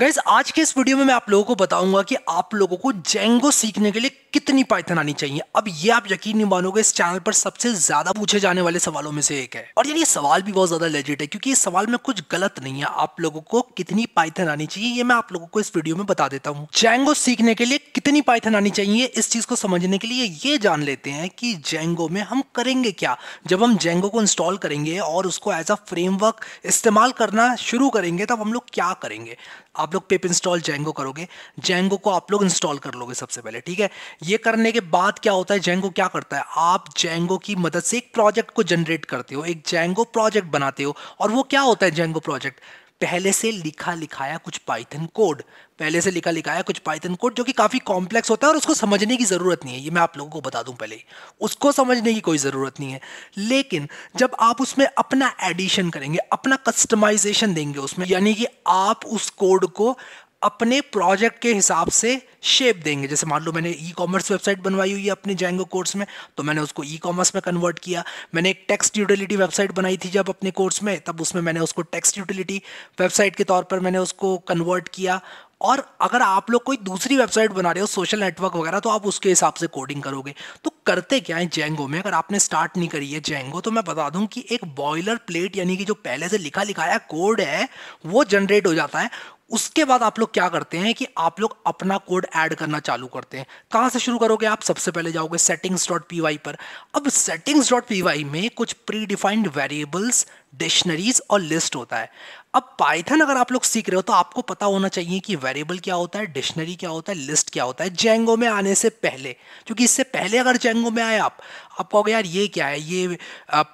guys आज के इस वीडियो में मैं आप लोगों को बताऊंगा कि आप लोगों को जेंगो सीखने के लिए कितनी पाइथन आनी चाहिए अब ये आप यकीन नहीं मानोगे इस चैनल पर सबसे ज्यादा पूछे जाने वाले सवालों में से एक है और यार ये सवाल भी बहुत ज्यादा लेजिट है क्योंकि इस सवाल में कुछ गलत नहीं है आप लोगों को कितनी पाइथन आनी चाहिए ये मैं आप लोगों को इस वीडियो में बता देता हूँ जेंगो सीखने के लिए कितनी पाइथन आनी चाहिए इस चीज को समझने के लिए ये जान लेते हैं कि जेंगो में हम करेंगे क्या जब हम जेंगो को इंस्टॉल करेंगे और उसको एज अ फ्रेमवर्क इस्तेमाल करना शुरू करेंगे तब हम लोग क्या करेंगे आप लोग पेप इंस्टॉल जेंगो करोगे जेंगो को आप लोग इंस्टॉल कर लोगे सबसे पहले ठीक है ये करने के बाद क्या होता है जेंगो क्या करता है आप जेंगो की मदद से एक प्रोजेक्ट को जनरेट करते हो एक जेंगो प्रोजेक्ट बनाते हो और वो क्या होता है जेंगो प्रोजेक्ट पहले से लिखा लिखाया कुछ पाइथन कोड पहले से लिखा लिखाया कुछ पाइथन कोड जो कि काफ़ी कॉम्प्लेक्स होता है और उसको समझने की ज़रूरत नहीं है ये मैं आप लोगों को बता दूं पहले उसको समझने की कोई ज़रूरत नहीं है लेकिन जब आप उसमें अपना एडिशन करेंगे अपना कस्टमाइजेशन देंगे उसमें यानी कि आप उस कोड को अपने प्रोजेक्ट के हिसाब से शेप देंगे जैसे मान लो मैंने ई कॉमर्स वेबसाइट बनवाई हुई है अपने जैंगो कोर्स में तो मैंने उसको ई कॉमर्स में कन्वर्ट किया मैंने एक टेक्स्ट यूटिलिटी वेबसाइट बनाई थी जब अपने कोर्स में तब उसमें मैंने उसको टेक्स्ट यूटिलिटी वेबसाइट के तौर पर मैंने उसको कन्वर्ट किया और अगर आप लोग कोई दूसरी वेबसाइट बना रहे हो सोशल नेटवर्क वगैरह तो आप उसके हिसाब से कोडिंग करोगे तो करते क्या है जेंगो में अगर आपने स्टार्ट नहीं करी है जेंगो तो मैं बता दूं कि एक बॉयलर प्लेट यानी कि जो पहले से लिखा लिखाया कोड है वो जनरेट हो जाता है उसके बाद आप लोग क्या करते हैं कि आप लोग अपना कोड ऐड करना चालू करते हैं कहां से शुरू करोगे आप सबसे पहले जाओगे सेटिंग्स डॉट पी वाई पर अब सेटिंग्स डॉट पी वाई में कुछ प्री डिफाइंड वेरिएबल्स डिक्शनरीज और लिस्ट होता है अब पाइथन अगर आप लोग सीख रहे हो तो आपको पता होना चाहिए कि वेरिएबल क्या होता है डिक्शनरी क्या होता है लिस्ट क्या होता है जेंगो में आने से पहले क्योंकि इससे पहले अगर जेंगो में आए आप आप कहोगे यार ये क्या है ये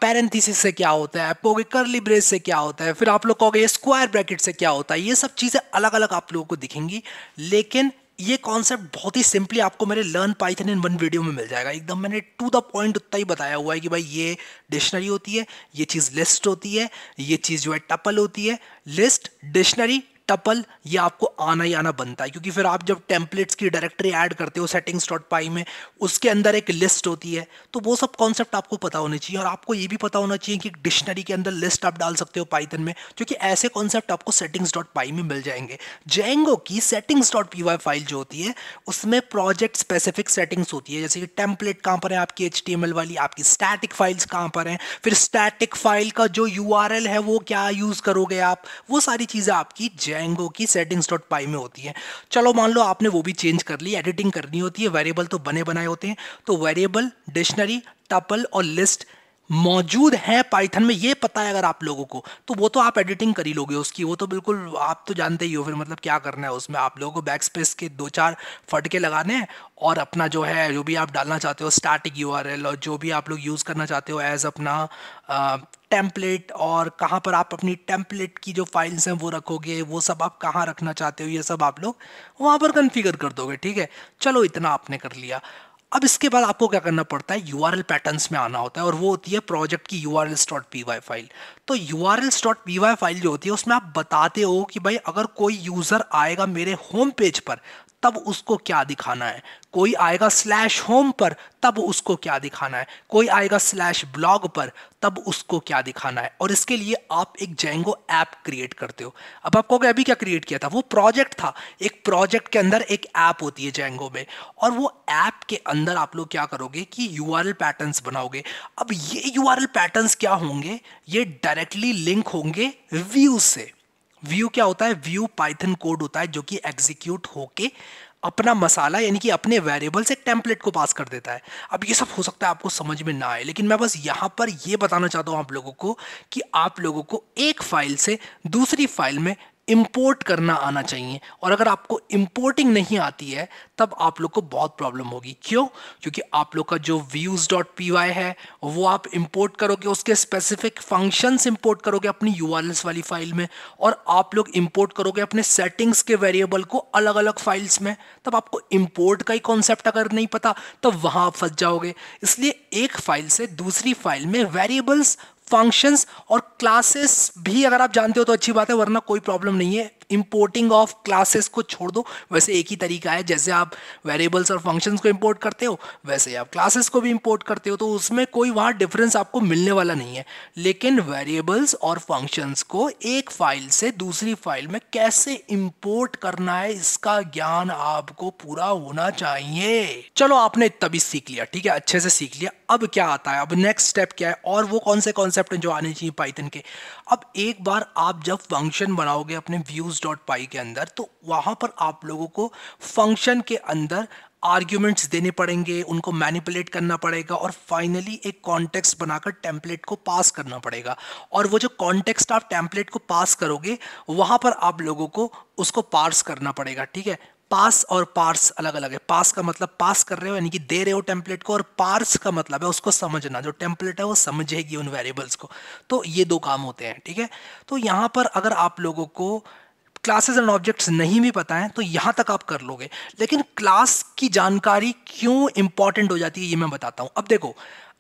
पैरेंथीसिस से क्या होता है आप कहोगे करली ब्रेस से क्या होता है फिर आप लोग कहोगे स्क्वायर ब्रैकेट से क्या होता है ये सब चीज़ें अलग अलग आप लोगों को दिखेंगी लेकिन ये कॉन्सेप्ट बहुत ही सिंपली आपको मेरे learn Python in one video में मिल जाएगा एकदम मैंने टू द पॉइंट उतना ही बताया हुआ है कि भाई ये डिक्शनरी होती है ये चीज़ लिस्ट होती है ये चीज़ जो है टपल होती है लिस्ट डिक्शनरी टपल ये आपको आना ही आना बनता है क्योंकि फिर आप जब टेम्पलेट्स की डायरेक्टरी ऐड करते हो सेटिंग्स डॉट पाई में उसके अंदर एक लिस्ट होती है तो वो सब कॉन्सेप्ट आपको पता होना चाहिए और आपको ये भी पता होना चाहिए कि डिक्शनरी के अंदर लिस्ट आप डाल सकते हो पाइथन में क्योंकि ऐसे कॉन्सेप्ट आपको सेटिंग्स डॉट पाई में मिल जाएंगे जेंगो की settings dot P Y file जो होती है उसमें प्रोजेक्ट स्पेसिफिक सेटिंग्स होती है जैसे कि टेम्पलेट कहाँ पर है आपकी एच वाली आपकी स्टैटिक फाइल्स कहाँ पर हैं फिर स्टैटिक फाइल का जो यू है वो क्या यूज़ करोगे आप वो सारी चीज़ें आपकी जेंगो की सेटिंग्स डॉट पाई में होती है चलो मान लो आपने वो भी चेंज कर ली एडिटिंग करनी होती है वेरिएबल तो बने बनाए होते हैं तो वेरिएबल डिक्शनरी टपल और लिस्ट मौजूद है पाइथन में ये पता है अगर आप लोगों को तो वो तो आप एडिटिंग कर ही लोगे उसकी वो तो बिल्कुल आप तो जानते ही हो फिर मतलब क्या करना है उसमें आप लोगों को बैक स्पेस के दो चार फटके लगाने हैं और अपना जो है जो भी आप डालना चाहते हो स्टैटिक यू और जो भी आप लोग यूज़ करना चाहते हो एज अपना टेम्पलेट और कहाँ पर आप अपनी टेम्पलेट की जो फाइल्स हैं वो रखोगे वो सब आप कहाँ रखना चाहते हो ये सब आप लोग वहाँ पर कन्फिगर कर दोगे ठीक है चलो इतना आपने कर लिया अब इसके बाद आपको क्या करना पड़ता है यू आर एल पैटर्न्स में आना होता है और वो होती है प्रोजेक्ट की U R Ls dot P Y file तो U R Ls dot P Y file जो होती है उसमें आप बताते हो कि भाई अगर कोई यूज़र आएगा मेरे होम पेज पर तब उसको क्या दिखाना है कोई आएगा स्लैश होम पर तब उसको क्या दिखाना है कोई आएगा स्लैश ब्लॉग पर तब उसको क्या दिखाना है और इसके लिए आप एक जेंगो ऐप क्रिएट करते हो अब आपको कहोगे अभी क्या क्रिएट किया था वो प्रोजेक्ट था एक प्रोजेक्ट के अंदर एक ऐप होती है जेंगो में और वो ऐप के अंदर आप लोग क्या करोगे कि यू आर एल पैटर्न बनाओगे अब ये यू आर एल पैटर्न क्या होंगे ये डायरेक्टली लिंक होंगे व्यूज से व्यू क्या होता है व्यू पाइथन कोड होता है जो कि एग्जीक्यूट होके अपना मसाला यानी कि अपने वेरिएबल से टेम्पलेट को पास कर देता है अब ये सब हो सकता है आपको समझ में ना आए लेकिन मैं बस यहाँ पर ये बताना चाहता हूँ आप लोगों को कि आप लोगों को एक फाइल से दूसरी फाइल में इम्पोर्ट करना आना चाहिए और अगर आपको इम्पोर्टिंग नहीं आती है तब आप लोग को बहुत प्रॉब्लम होगी क्यों क्योंकि आप लोग का जो व्यूज डॉट पी वाई है वो आप इम्पोर्ट करोगे उसके स्पेसिफिक फंक्शंस इम्पोर्ट करोगे अपनी यू वाली फाइल में और आप लोग इम्पोर्ट करोगे अपने सेटिंग्स के वेरिएबल को अलग अलग फाइल्स में तब आपको इम्पोर्ट का ही कॉन्सेप्ट अगर नहीं पता तब वहाँ आप फंस जाओगे इसलिए एक फाइल से दूसरी फाइल में वेरिएबल्स फंक्शंस और क्लासेस भी अगर आप जानते हो तो अच्छी बात है वरना कोई प्रॉब्लम नहीं है इंपोर्टिंग ऑफ क्लासेस को छोड़ दो वैसे एक ही तरीका है जैसे आप वेरिएबल्स और फंक्शंस को इंपोर्ट करते हो वैसे आप क्लासेस को भी इंपोर्ट करते हो तो उसमें कोई वहाँ डिफरेंस आपको मिलने वाला नहीं है लेकिन वेरिएबल्स और फंक्शंस को एक फाइल से दूसरी फाइल में कैसे इंपोर्ट करना है इसका ज्ञान आपको पूरा होना चाहिए चलो आपने तभी सीख लिया ठीक है अच्छे से सीख लिया अब क्या आता है अब नेक्स्ट स्टेप क्या है और वो कौन से कॉन्सेप्ट जो आने चाहिए पाइथन के अब एक बार आप जब फंक्शन बनाओगे अपने व्यूज डॉट पाई के अंदर तो वहाँ पर आप लोगों को फंक्शन के अंदर आर्ग्यूमेंट्स देने पड़ेंगे उनको मैनिपुलेट करना पड़ेगा और फाइनली एक कॉन्टेक्स्ट बनाकर टेम्पलेट को पास करना पड़ेगा और वो जो कॉन्टेक्स्ट आप टेम्पलेट को पास करोगे वहाँ पर आप लोगों को उसको पार्स करना पड़ेगा ठीक है पास और पार्स अलग अलग है पास का मतलब पास कर रहे हो यानी कि दे रहे हो टेम्पलेट को और पार्स का मतलब है उसको समझना जो टेम्पलेट है वो समझेगी उन वेरिएबल्स को तो ये दो काम होते हैं ठीक है तो यहाँ पर अगर आप लोगों को क्लासेस एंड ऑब्जेक्ट्स नहीं भी पता है तो यहाँ तक आप कर लोगे लेकिन क्लास की जानकारी क्यों इंपॉर्टेंट हो जाती है ये मैं बताता हूँ अब देखो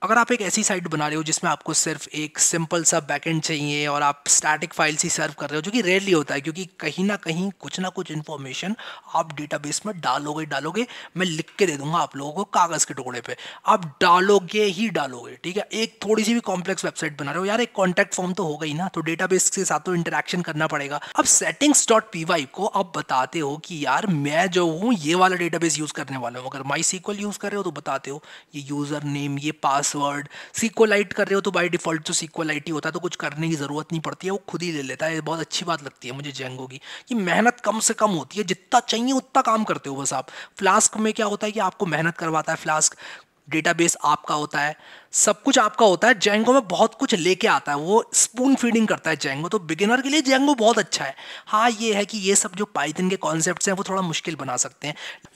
अगर आप एक ऐसी साइट बना रहे हो जिसमें आपको सिर्फ एक सिंपल सा बैकेंड चाहिए और आप स्टैटिक फाइल्स ही सर्व कर रहे हो जो कि रेयरली होता है क्योंकि कहीं ना कहीं कुछ ना कुछ इन्फॉर्मेशन आप डेटाबेस में डालोगे डालोगे मैं लिख के दे दूंगा आप लोगों को कागज़ के टुकड़े पे आप डालोगे ही डालोगे ठीक है एक थोड़ी सी भी कॉम्प्लेक्स वेबसाइट बना रहे हो यार एक कॉन्टैक्ट फॉर्म तो होगा ही ना तो डेटाबेस के साथ तो इंटरेक्शन करना पड़ेगा अब सेटिंग्स डॉट पी वाई को आप बताते हो कि यार मैं जो हूँ ये वाला डेटाबेस यूज़ करने वाला हूँ अगर माई सीक्वल यूज़ कर रहे हो तो बताते हो ये यूज़र नेम ये पास पासवर्ड सीक्वलाइट कर रहे हो तो बाई डिफॉल्ट तो सीक्वलाइट ही होता है तो कुछ करने की ज़रूरत नहीं पड़ती है वो खुद ही ले लेता है बहुत अच्छी बात लगती है मुझे जेंगो की कि मेहनत कम से कम होती है जितना चाहिए उतना काम करते हो बस आप फ्लास्क में क्या होता है कि आपको मेहनत करवाता है फ्लास्क डेटाबेस आपका होता है सब कुछ आपका होता है जेंगो में बहुत कुछ लेके आता है वो स्पून फीडिंग करता है जेंगो तो बिगिनर के लिए जेंगो बहुत अच्छा है हाँ ये है कि ये सब जो पाइथन के कॉन्सेप्ट हैं वो थोड़ा मुश्किल बना सकते हैं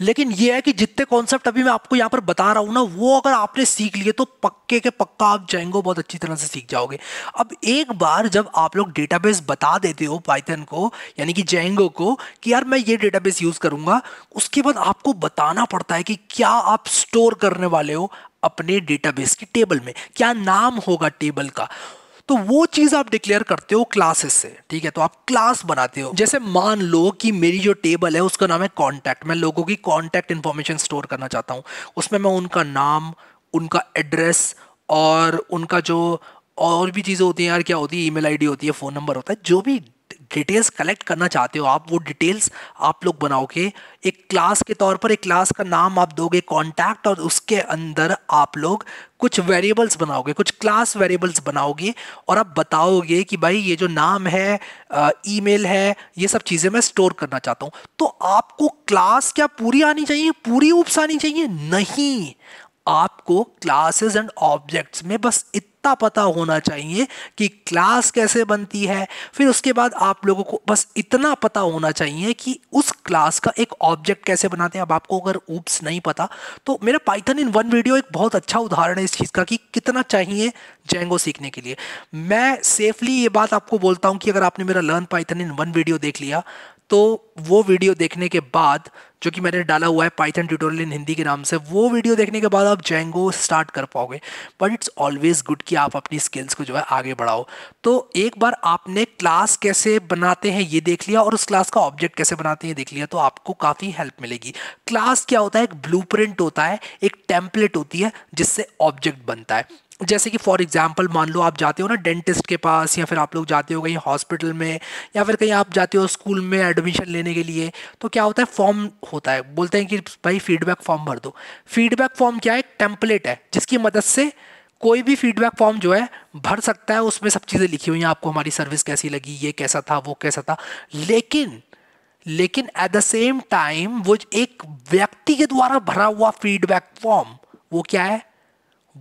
लेकिन ये है कि जितने कॉन्सेप्ट अभी मैं आपको यहाँ पर बता रहा हूँ ना वो अगर आपने सीख लिए तो पक्के के पक्का आप जेंगो बहुत अच्छी तरह से सीख जाओगे अब एक बार जब आप लोग डेटाबेस बता देते हो पाइथन को यानी कि जेंगो को कि यार मैं ये डेटाबेस यूज़ करूँगा उसके बाद आपको बताना पड़ता है कि क्या आप स्टोर करने वाले हो अपने डेटाबेस की टेबल में क्या नाम होगा टेबल का तो वो चीज़ आप डिक्लेयर करते हो क्लासेस से ठीक है तो आप क्लास बनाते हो जैसे मान लो कि मेरी जो टेबल है उसका नाम है कॉन्टैक्ट मैं लोगों की कॉन्टैक्ट इन्फॉर्मेशन स्टोर करना चाहता हूँ उसमें मैं उनका नाम उनका एड्रेस और उनका जो और भी चीज़ें होती हैं यार क्या होती है ईमेल आईडी होती है फ़ोन नंबर होता है जो भी डिटेल्स कलेक्ट करना चाहते हो आप वो डिटेल्स आप लोग बनाओगे एक क्लास के तौर पर एक क्लास का नाम आप दोगे कॉन्टैक्ट और उसके अंदर आप लोग कुछ वेरिएबल्स बनाओगे कुछ क्लास वेरिएबल्स बनाओगे और आप बताओगे कि भाई ये जो नाम है ईमेल है ये सब चीज़ें मैं स्टोर करना चाहता हूँ तो आपको क्लास क्या पूरी आनी चाहिए पूरी ऊप्स आनी चाहिए नहीं आपको क्लासेस एंड ऑब्जेक्ट्स में बस इतना इतना पता होना चाहिए कि क्लास कैसे बनती है फिर उसके बाद आप लोगों को बस इतना पता होना चाहिए कि उस क्लास का एक ऑब्जेक्ट कैसे बनाते हैं अब आपको अगर ऊप्स नहीं पता तो मेरा पाइथन इन वन वीडियो एक बहुत अच्छा उदाहरण है इस चीज़ का कि कितना चाहिए जेंगो सीखने के लिए मैं सेफली ये बात आपको बोलता हूँ कि अगर आपने मेरा learn Python in one video देख लिया तो वो वीडियो देखने के बाद जो कि मैंने डाला हुआ है पाइथन ट्यूटोरियल इन हिंदी के नाम से वो वीडियो देखने के बाद आप जेंगो स्टार्ट कर पाओगे बट इट्स ऑलवेज गुड कि आप अपनी स्किल्स को जो है आगे बढ़ाओ तो एक बार आपने क्लास कैसे बनाते हैं ये देख लिया और उस क्लास का ऑब्जेक्ट कैसे बनाते हैं देख लिया तो आपको काफ़ी हेल्प मिलेगी क्लास क्या होता है एक ब्लू होता है एक टेम्पलेट होती है जिससे ऑब्जेक्ट बनता है जैसे कि फॉर एग्जांपल मान लो आप जाते हो ना डेंटिस्ट के पास या फिर आप लोग जाते हो कहीं हॉस्पिटल में या फिर कहीं आप जाते हो स्कूल में एडमिशन लेने के लिए तो क्या होता है फॉर्म होता है बोलते हैं कि भाई फीडबैक फॉर्म भर दो फीडबैक फॉर्म क्या है एक टेम्पलेट है जिसकी मदद से कोई भी फीडबैक फॉर्म जो है भर सकता है उसमें सब चीज़ें लिखी हुई हैं आपको हमारी सर्विस कैसी लगी ये कैसा था वो कैसा था लेकिन लेकिन एट द सेम टाइम वो एक व्यक्ति के द्वारा भरा हुआ फीडबैक फॉर्म वो क्या है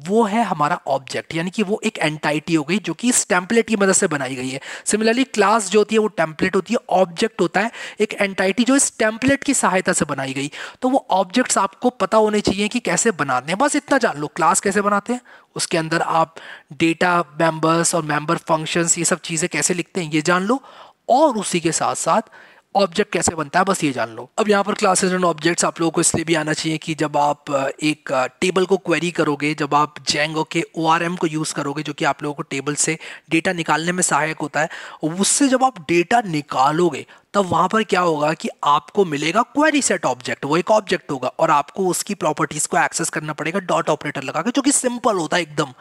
वो है हमारा ऑब्जेक्ट यानी कि वो एक एंटाइटी हो गई जो कि इस टेम्पलेट की मदद से बनाई गई है सिमिलरली क्लास जो होती है वो टेम्पलेट होती है ऑब्जेक्ट होता है एक एंटाइटी जो इस टेम्पलेट की सहायता से बनाई गई तो वो ऑब्जेक्ट्स आपको पता होने चाहिए कि कैसे बनाते हैं बस इतना जान लो क्लास कैसे बनाते हैं उसके अंदर आप डेटा मेम्बर्स और मेम्बर फंक्शंस ये सब चीज़ें कैसे लिखते हैं ये जान लो और उसी के साथ साथ ऑब्जेक्ट कैसे बनता है बस ये जान लो अब यहाँ पर क्लासेज एंड ऑब्जेक्ट्स आप लोगों को इसलिए भी आना चाहिए कि जब आप एक टेबल को क्वेरी करोगे जब आप जेंगो के ओ को यूज़ करोगे जो कि आप लोगों को टेबल से डेटा निकालने में सहायक होता है उससे जब आप डेटा निकालोगे तब वहाँ पर क्या होगा कि आपको मिलेगा क्वेरी सेट ऑब्जेक्ट वो एक ऑब्जेक्ट होगा और आपको उसकी प्रॉपर्टीज़ को एक्सेस करना पड़ेगा डॉट ऑपरेटर लगा के जो कि सिंपल होता है एकदम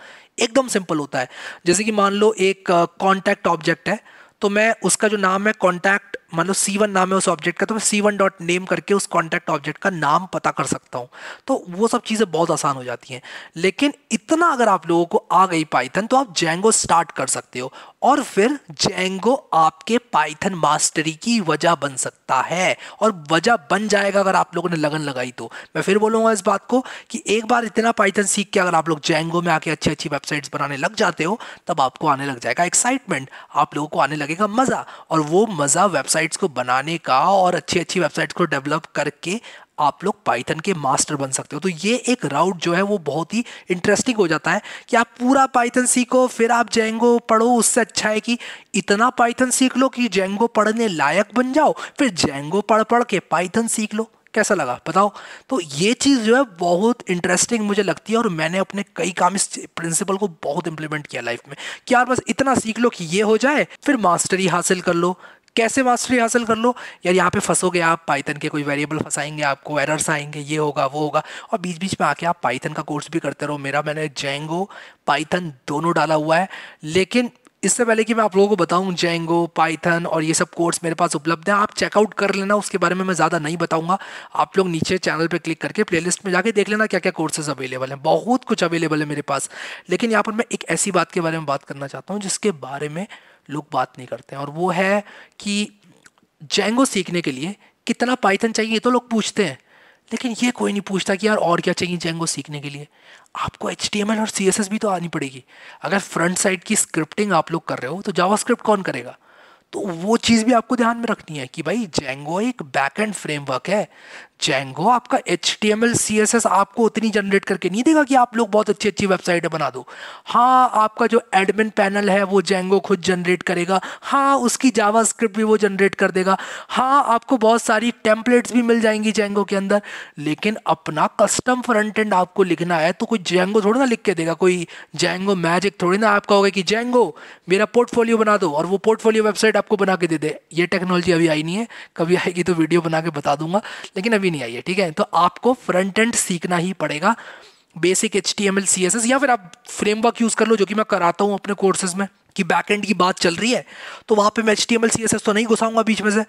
एकदम सिंपल होता है जैसे कि मान लो एक कॉन्टैक्ट ऑब्जेक्ट है तो मैं उसका जो नाम है कॉन्टैक्ट मान लो सी वन नाम है उस ऑब्जेक्ट का तो मैं सी वन डॉट नेम करके उस कॉन्टैक्ट ऑब्जेक्ट का नाम पता कर सकता हूँ तो वो सब चीज़ें बहुत आसान हो जाती हैं लेकिन इतना अगर आप लोगों को आ गई पाइथन तो आप जेंगो स्टार्ट कर सकते हो और फिर जेंगो आपके पाइथन मास्टरी की वजह बन सकता है और वजह बन जाएगा अगर आप लोगों ने लगन लगाई तो मैं फिर बोलूंगा इस बात को कि एक बार इतना पाइथन सीख के अगर आप लोग जेंगो में आके अच्छी अच्छी वेबसाइट्स बनाने लग जाते हो तब आपको आने लग जाएगा एक्साइटमेंट आप लोगों को आने लगेगा मज़ा और वो मज़ा वेबसाइट्स को बनाने का और अच्छी अच्छी वेबसाइट्स को डेवलप करके आप लोग पाइथन के मास्टर बन सकते हो तो ये एक राउट जो है वो बहुत ही इंटरेस्टिंग हो जाता है कि आप पूरा पाइथन सीखो फिर आप जेंगो पढ़ो उससे अच्छा है कि इतना पाइथन सीख लो कि जेंगो पढ़ने लायक बन जाओ फिर जेंगो पढ़ पढ़ के पाइथन सीख लो कैसा लगा बताओ तो ये चीज़ जो है बहुत इंटरेस्टिंग मुझे लगती है और मैंने अपने कई काम इस प्रिंसिपल को बहुत इंप्लीमेंट किया लाइफ में कि यार बस इतना सीख लो कि ये हो जाए फिर मास्टरी हासिल कर लो कैसे मास्टरी हासिल कर लो यार यहाँ पे फंसोगे आप पाइथन के कोई वेरिएबल फंसाएंगे आपको एरर्स आएंगे ये होगा वो होगा और बीच बीच में आके आप पाइथन का कोर्स भी करते रहो मेरा मैंने जेंगो पाइथन दोनों डाला हुआ है लेकिन इससे पहले कि मैं आप लोगों को बताऊं जेंगो पाइथन और ये सब कोर्स मेरे पास उपलब्ध हैं आप चेकआउट कर लेना उसके बारे में मैं ज़्यादा नहीं बताऊंगा आप लोग नीचे चैनल पे क्लिक करके प्लेलिस्ट में जाके देख लेना क्या क्या कोर्सेज अवेलेबल हैं बहुत कुछ अवेलेबल है मेरे पास लेकिन यहाँ पर मैं एक ऐसी बात के बारे में बात करना चाहता हूँ जिसके बारे में लोग बात नहीं करते हैं और वो है कि जेंगो सीखने के लिए कितना पाइथन चाहिए ये तो लोग पूछते हैं लेकिन ये कोई नहीं पूछता कि यार और क्या चाहिए जेंगो सीखने के लिए आपको एच और सी भी तो आनी पड़ेगी अगर फ्रंट साइड की स्क्रिप्टिंग आप लोग कर रहे हो तो जावा कौन करेगा तो वो चीज़ भी आपको ध्यान में रखनी है कि भाई जेंगो एक बैक एंड फ्रेमवर्क है जेंगो आपका H T M L C S S आपको उतनी जनरेट करके नहीं देगा कि आप लोग बहुत अच्छी अच्छी वेबसाइट बना दो हाँ आपका जो एडमिन पैनल है वो जेंगो खुद जनरेट करेगा हाँ उसकी जावा स्क्रिप्ट भी वो जनरेट कर देगा हाँ आपको बहुत सारी टेम्पलेट्स भी मिल जाएंगी जेंगो के अंदर लेकिन अपना कस्टम फ्रंट एंड आपको लिखना है तो कोई जेंगो थोड़ी ना लिख के देगा कोई जेंगो मैजिक थोड़ी ना आपका होगा कि जेंगो मेरा पोर्टफोलियो बना दो और वो पोर्टफोलियो वेबसाइट आपको बना के दे दे ये टेक्नोलॉजी अभी आई नहीं है कभी आएगी तो वीडियो बना के बता दूंगा लेकिन अभी नहीं आई है ठीक है तो आपको फ्रंट एंड सीखना ही पड़ेगा basic H T M L C S S या फिर आप फ्रेमवर्क यूज़ कर लो जो कि मैं कराता हूँ अपने कोर्सेज में कि बैक एंड की बात चल रही है तो वहाँ पे मैं H T M L C S S तो नहीं घुसाऊंगा बीच में से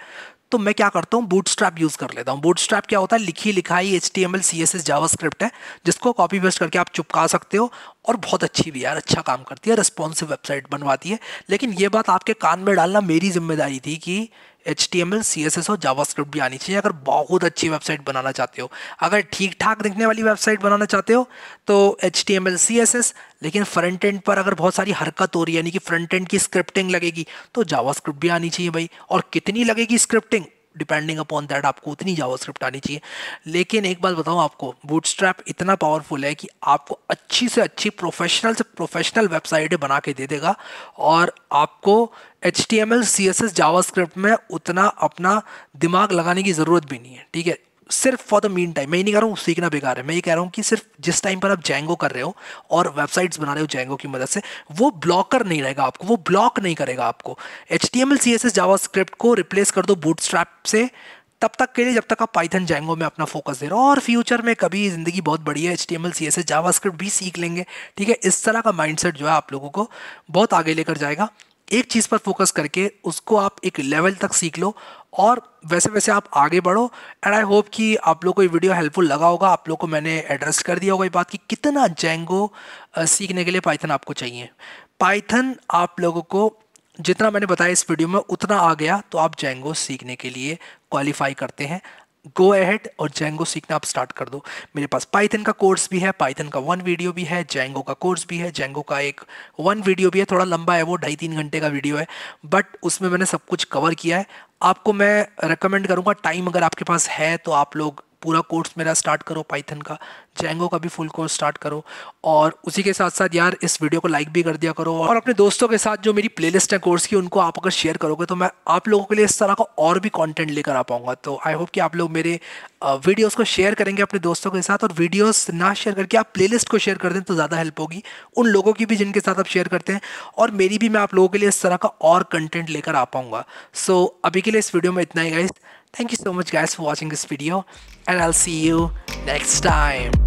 तो मैं क्या करता हूँ बूट स्ट्रैप यूज़ कर लेता हूँ बूट स्ट्रैप क्या होता है लिखी लिखाई H T M L C S S JavaScript है जिसको कॉपी पेस्ट करके आप चुपका सकते हो और बहुत अच्छी भी यार अच्छा काम करती है रिस्पॉन्सिव वेबसाइट बनवाती है लेकिन ये बात आपके कान में डालना मेरी जिम्मेदारी थी कि H T M L C S S और जावा स्क्रिप्ट भी आनी चाहिए अगर बहुत अच्छी वेबसाइट बनाना चाहते हो अगर ठीक ठाक दिखने वाली वेबसाइट बनाना चाहते हो तो H T M L C S S लेकिन फ्रंट एंड पर अगर बहुत सारी हरकत हो रही है यानी कि फ्रंट एंड की स्क्रिप्टिंग लगेगी तो जावा स्क्रिप्ट भी आनी चाहिए भाई और कितनी लगेगी स्क्रिप्टिंग डिपेंडिंग अपॉन दैट आपको उतनी जावास्क्रिप्ट आनी चाहिए लेकिन एक बात बताऊँ आपको बूटस्ट्रैप इतना पावरफुल है कि आपको अच्छी से अच्छी प्रोफेशनल से प्रोफेशनल वेबसाइटें बना के दे देगा और आपको H T M L C S S JavaScript में उतना अपना दिमाग लगाने की ज़रूरत भी नहीं है ठीक है सिर्फ फॉर द मीन टाइम मैं ये नहीं कह रहा हूँ सीखना बेकार है मैं ये कह रहा हूँ कि सिर्फ जिस टाइम पर आप जेंगो कर रहे हो और वेबसाइट्स बना रहे हो जैंगो की मदद से वो ब्लॉकर नहीं रहेगा आपको वो ब्लॉक नहीं करेगा आपको H T M L C S S JavaScript को रिप्लेस कर दो बूट स्ट्रैप से तब तक के लिए जब तक आप पाइथन जैंगो में अपना फोकस दे रहे हो और फ्यूचर में कभी ज़िंदगी बहुत बढ़िया H T M L C S S JavaScript भी सीख लेंगे ठीक है इस तरह का माइंड सेट जो है आप लोगों को बहुत आगे लेकर जाएगा एक चीज़ पर फोकस करके उसको आप एक लेवल तक सीख लो और वैसे वैसे आप आगे बढ़ो एंड आई होप कि आप लोग को ये वीडियो हेल्पफुल लगा होगा आप लोग को मैंने एड्रेस कर दिया होगा ये बात कि कितना जेंगो सीखने के लिए पाइथन आपको चाहिए पाइथन आप लोगों को जितना मैंने बताया इस वीडियो में उतना आ गया तो आप जेंगो सीखने के लिए क्वालिफाई करते हैं गो अहेड और जेंगो सीखना आप स्टार्ट कर दो मेरे पास पाइथन का कोर्स भी है पाइथन का वन वीडियो भी है जेंगो का कोर्स भी है जेंगो का एक वन वीडियो भी है थोड़ा लंबा है वो ढाई तीन घंटे का वीडियो है बट उसमें मैंने सब कुछ कवर किया है आपको मैं रिकमेंड करूँगा टाइम अगर आपके पास है तो आप लोग पूरा कोर्स मेरा स्टार्ट करो पाइथन का जेंगो का भी फुल कोर्स स्टार्ट करो और उसी के साथ साथ यार इस वीडियो को लाइक भी कर दिया करो और अपने दोस्तों के साथ जो मेरी प्लेलिस्ट है कोर्स की उनको आप अगर शेयर करोगे तो मैं आप लोगों के लिए इस तरह का और भी कॉन्टेंट लेकर आ पाऊंगा तो आई होप कि आप लोग मेरे वीडियोज़ को शेयर करेंगे अपने दोस्तों के साथ और वीडियोज़ ना शेयर करके आप लिस्ट को शेयर कर दें तो ज़्यादा हेल्प होगी उन लोगों की भी जिनके साथ आप शेयर करते हैं और मेरी भी मैं आप लोगों के लिए इस तरह का और कंटेंट लेकर आ पाऊंगा सो अभी के लिए इस वीडियो में इतना ही guys thank you so much guys for watching this video and I'll see you next time